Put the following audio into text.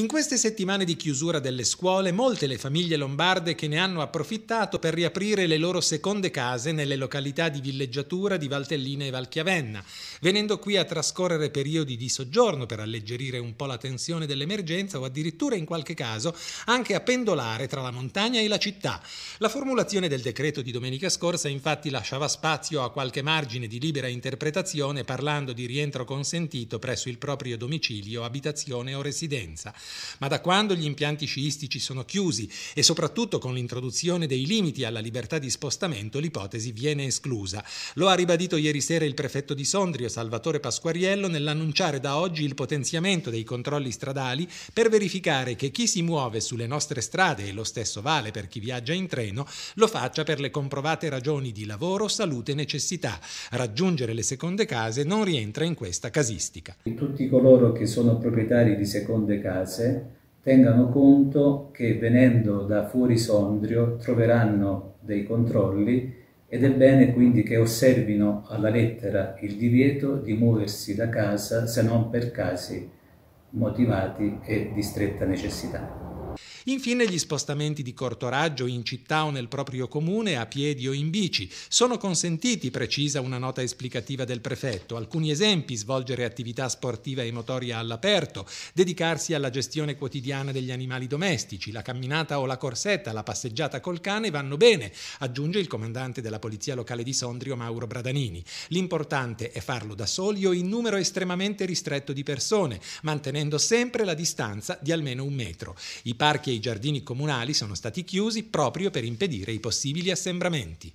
In queste settimane di chiusura delle scuole, molte le famiglie lombarde che ne hanno approfittato per riaprire le loro seconde case nelle località di villeggiatura di Valtellina e Valchiavenna, venendo qui a trascorrere periodi di soggiorno per alleggerire un po' la tensione dell'emergenza o addirittura in qualche caso anche a pendolare tra la montagna e la città. La formulazione del decreto di domenica scorsa infatti lasciava spazio a qualche margine di libera interpretazione parlando di rientro consentito presso il proprio domicilio, abitazione o residenza. Ma da quando gli impianti sciistici sono chiusi e soprattutto con l'introduzione dei limiti alla libertà di spostamento l'ipotesi viene esclusa. Lo ha ribadito ieri sera il prefetto di Sondrio Salvatore Pasquariello nell'annunciare da oggi il potenziamento dei controlli stradali per verificare che chi si muove sulle nostre strade e lo stesso vale per chi viaggia in treno lo faccia per le comprovate ragioni di lavoro, salute e necessità. Raggiungere le seconde case non rientra in questa casistica. Tutti coloro che sono proprietari di seconde case vacanze tengano conto che venendo da fuori Sondrio troveranno dei controlli ed è bene quindi che osservino alla lettera il divieto di muoversi da casa se non per casi motivati e di stretta necessità. Infine gli spostamenti di corto raggio in città o nel proprio comune a piedi o in bici sono consentiti, precisa una nota esplicativa del prefetto. Alcuni esempi, svolgere attività sportiva e motoria all'aperto, dedicarsi alla gestione quotidiana degli animali domestici, la camminata o la corsetta, la passeggiata col cane vanno bene, aggiunge il comandante della Polizia Locale di Sondrio Mauro Bradanini. L'importante è farlo da soli o in numero estremamente ristretto di persone, mantenendo sempre la distanza di almeno un metro. I parchi che i giardini comunali sono stati chiusi proprio per impedire i possibili assembramenti.